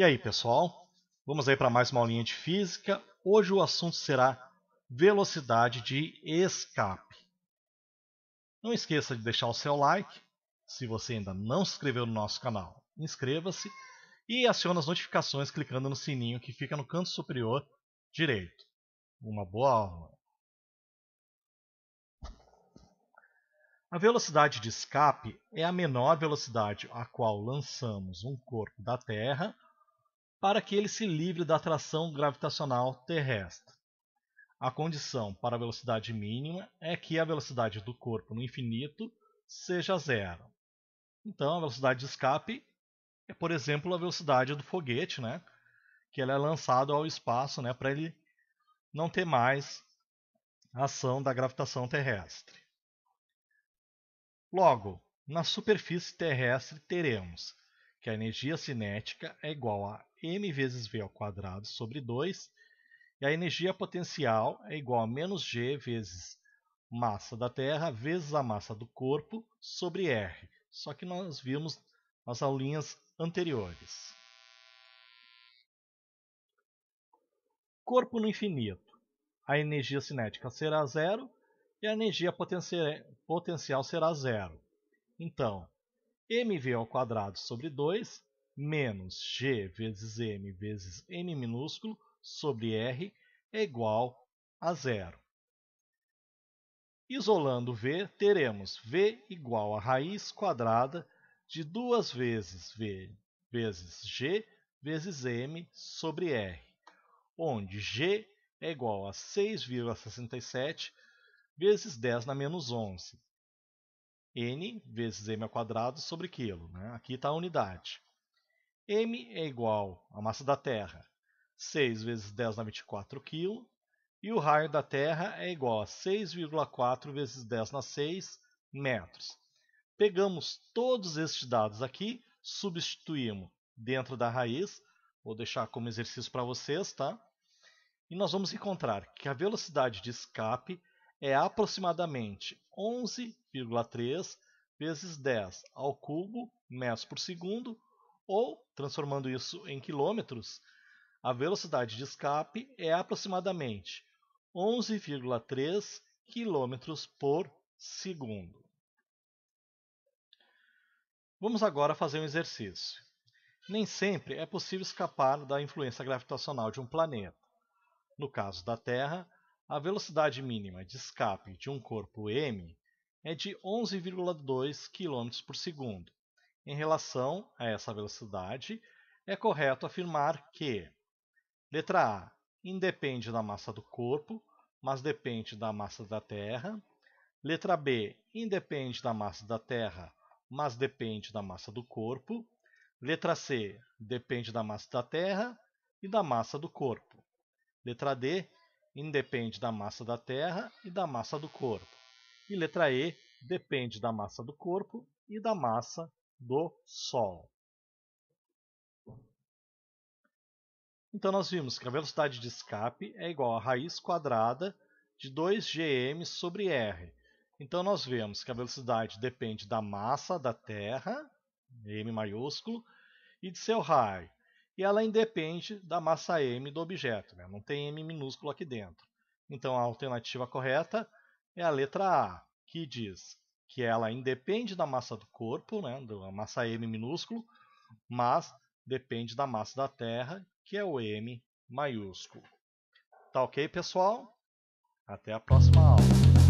E aí, pessoal? Vamos aí para mais uma aulinha de física. Hoje o assunto será velocidade de escape. Não esqueça de deixar o seu like. Se você ainda não se inscreveu no nosso canal, inscreva-se e acione as notificações clicando no sininho que fica no canto superior direito. Uma boa aula! A velocidade de escape é a menor velocidade a qual lançamos um corpo da Terra para que ele se livre da atração gravitacional terrestre. A condição para a velocidade mínima é que a velocidade do corpo no infinito seja zero. Então, a velocidade de escape é, por exemplo, a velocidade do foguete, né? que ele é lançado ao espaço né? para ele não ter mais ação da gravitação terrestre. Logo, na superfície terrestre teremos que a energia cinética é igual a m vezes v ao quadrado sobre 2, e a energia potencial é igual a menos g vezes massa da Terra vezes a massa do corpo sobre r. Só que nós vimos nas aulinhas anteriores. Corpo no infinito. A energia cinética será zero e a energia potencial será zero. Então, mv ao quadrado sobre 2 menos g vezes m vezes n minúsculo sobre r é igual a zero. Isolando v, teremos v igual a raiz quadrada de 2 vezes v vezes g vezes m sobre r, onde g é igual a 6,67 vezes 10 na menos 11, n vezes m quadrado sobre quilo. Né? Aqui está a unidade. m é igual à massa da Terra, 6 vezes 10 na 24 kg, e o raio da Terra é igual a 6,4 vezes 10 na 6 metros. Pegamos todos estes dados aqui, substituímos dentro da raiz, vou deixar como exercício para vocês, tá? E nós vamos encontrar que a velocidade de escape é aproximadamente 11 1,3 vezes 10 ao cubo metros por segundo, ou, transformando isso em quilômetros, a velocidade de escape é aproximadamente 11,3 quilômetros por segundo. Vamos agora fazer um exercício. Nem sempre é possível escapar da influência gravitacional de um planeta. No caso da Terra, a velocidade mínima de escape de um corpo m é de 11,2 km por segundo. Em relação a essa velocidade, é correto afirmar que letra A independe da massa do corpo, mas depende da massa da Terra. Letra B independe da massa da Terra, mas depende da massa do corpo. Letra C depende da massa da Terra e da massa do corpo. Letra D independe da massa da Terra e da massa do corpo. E letra E depende da massa do corpo e da massa do Sol. Então nós vimos que a velocidade de escape é igual a raiz quadrada de 2gm sobre r. Então nós vemos que a velocidade depende da massa da Terra, m maiúsculo, e de seu raio. E ela independe da massa m do objeto, né? não tem m minúsculo aqui dentro. Então a alternativa correta é a letra A, que diz que ela independe da massa do corpo, né, da massa m minúsculo, mas depende da massa da Terra, que é o m maiúsculo. Tá ok, pessoal? Até a próxima aula.